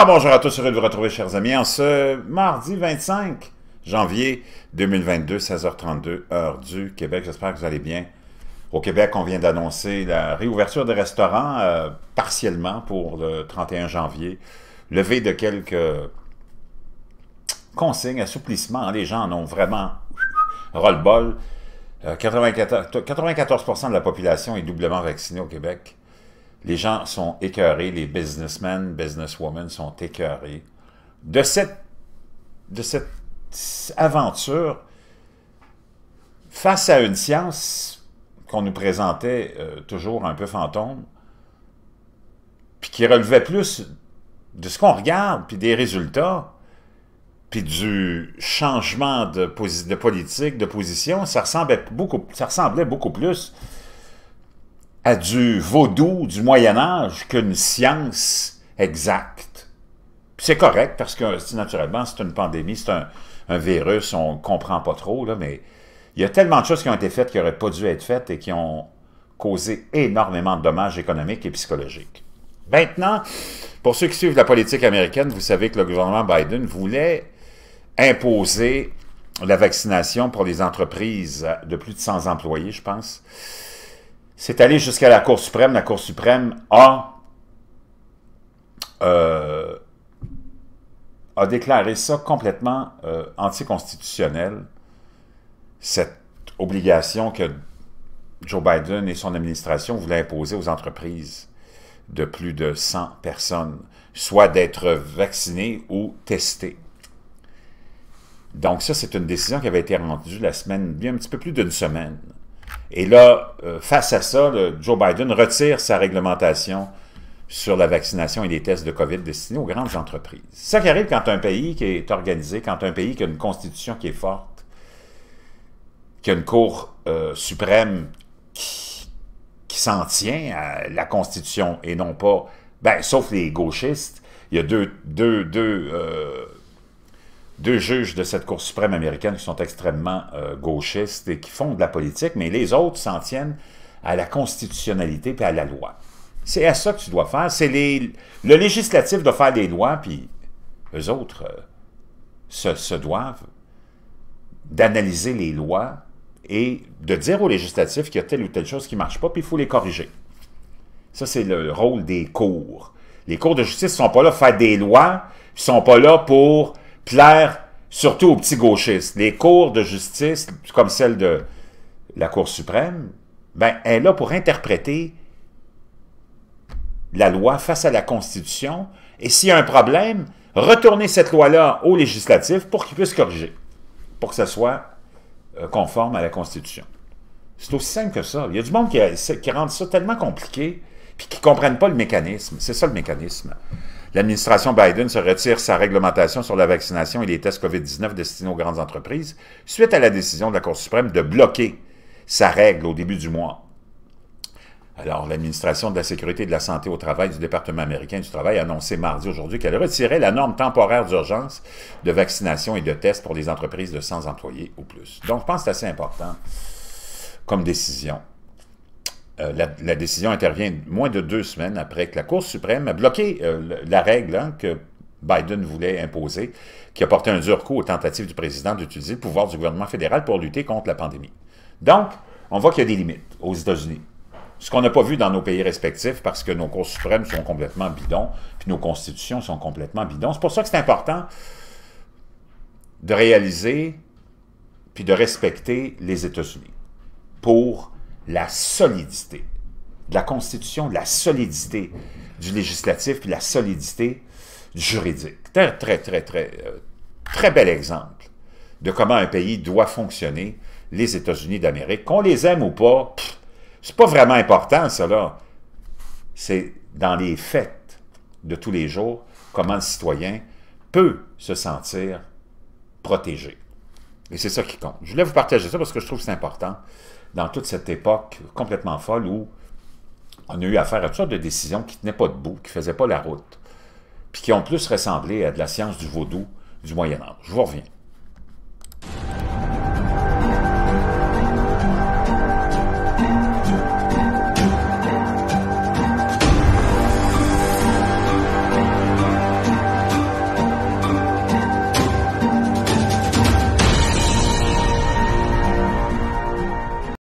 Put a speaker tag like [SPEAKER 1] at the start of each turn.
[SPEAKER 1] Ah, bonjour à tous, heureux de vous retrouver, chers amis, en ce mardi 25 janvier 2022, 16h32, heure du Québec. J'espère que vous allez bien. Au Québec, on vient d'annoncer la réouverture des restaurants euh, partiellement pour le 31 janvier, Levé de quelques consignes, assouplissements. Les gens en ont vraiment ras-le-bol. 94, euh, 94 de la population est doublement vaccinée au Québec. Les gens sont écœurés, les businessmen, businesswomen sont écœurés de cette, aventure face à une science qu'on nous présentait euh, toujours un peu fantôme, puis qui relevait plus de ce qu'on regarde, puis des résultats, puis du changement de, de, politique, de position, ça ressemblait beaucoup, ça ressemblait beaucoup plus du vaudou du Moyen-Âge qu'une science exacte. C'est correct, parce que naturellement, c'est une pandémie, c'est un, virus, on ne comprend pas trop, mais il y a tellement de choses qui ont été faites qui n'auraient pas dû être faites et qui ont causé énormément de dommages économiques et psychologiques. Maintenant, pour ceux qui suivent la politique américaine, vous savez que le gouvernement Biden voulait imposer la vaccination pour les entreprises de plus de 100 employés, je pense, c'est allé jusqu'à la Cour suprême. La Cour suprême a, euh, a déclaré ça complètement euh, anticonstitutionnel, cette obligation que Joe Biden et son administration voulaient imposer aux entreprises de plus de 100 personnes, soit d'être vaccinées ou testées. Donc ça, c'est une décision qui avait été rendue la semaine, bien un petit peu plus d'une semaine et là, euh, face à ça, Joe Biden retire sa réglementation sur la vaccination et les tests de COVID destinés aux grandes entreprises. ça qui arrive quand un pays qui est organisé, quand un pays qui a une constitution qui est forte, qui a une Cour euh, suprême qui, s'en tient à la constitution et non pas, ben, sauf les gauchistes, il y a deux, deux, deux euh, deux juges de cette Cour suprême américaine qui sont extrêmement euh, gauchistes et qui font de la politique, mais les autres s'en tiennent à la constitutionnalité et à la loi. C'est à ça que tu dois faire. C'est le législatif doit faire des lois, puis eux autres euh, se, doivent d'analyser les lois et de dire au législatif qu'il y a telle ou telle chose qui ne marche pas, puis il faut les corriger. Ça, c'est le rôle des cours. Les cours de justice ne sont pas là pour faire des lois, ils ne sont pas là pour clair, surtout aux petits gauchistes. Les cours de justice, comme celle de la Cour suprême, ben, elle est là pour interpréter la loi face à la Constitution, et s'il y a un problème, retourner cette loi-là au législatif pour qu'il puisse corriger, pour que ça soit euh, conforme à la Constitution. C'est aussi simple que ça. Il y a du monde qui, rend ça tellement compliqué, puis qui ne comprennent pas le mécanisme. C'est ça le mécanisme. L'administration Biden se retire sa réglementation sur la vaccination et les tests COVID-19 destinés aux grandes entreprises suite à la décision de la Cour suprême de bloquer sa règle au début du mois. Alors, l'administration de la sécurité et de la santé au travail du département américain du travail a annoncé mardi aujourd'hui qu'elle retirait la norme temporaire d'urgence de vaccination et de tests pour les entreprises de 100 employés ou plus. Donc, je pense que c'est assez important comme décision. Euh, la, décision intervient moins de deux semaines après que la Cour suprême a bloqué euh, la règle hein, que Biden voulait imposer, qui a porté un dur coup aux tentatives du président d'utiliser le pouvoir du gouvernement fédéral pour lutter contre la pandémie. Donc, on voit qu'il y a des limites aux États-Unis. Ce qu'on n'a pas vu dans nos pays respectifs parce que nos cours suprêmes sont complètement bidons, puis nos constitutions sont complètement bidons. C'est pour ça que c'est important de réaliser puis de respecter les États-Unis pour la solidité de la Constitution, la solidité du législatif, la solidité juridique. Très, très, très, très, euh, très bel exemple de comment un pays doit fonctionner, les États-Unis d'Amérique. Qu'on les aime ou pas, c'est pas vraiment important, cela. C'est dans les faits de tous les jours comment le citoyen peut se sentir protégé. Et c'est ça qui compte. Je voulais vous partager ça parce que je trouve que c'est important dans toute cette époque complètement folle où on a eu affaire à toutes sortes de décisions qui ne tenaient pas debout, qui ne faisaient pas la route, puis qui ont plus ressemblé à de la science du vaudou du Moyen Âge. Je vous reviens.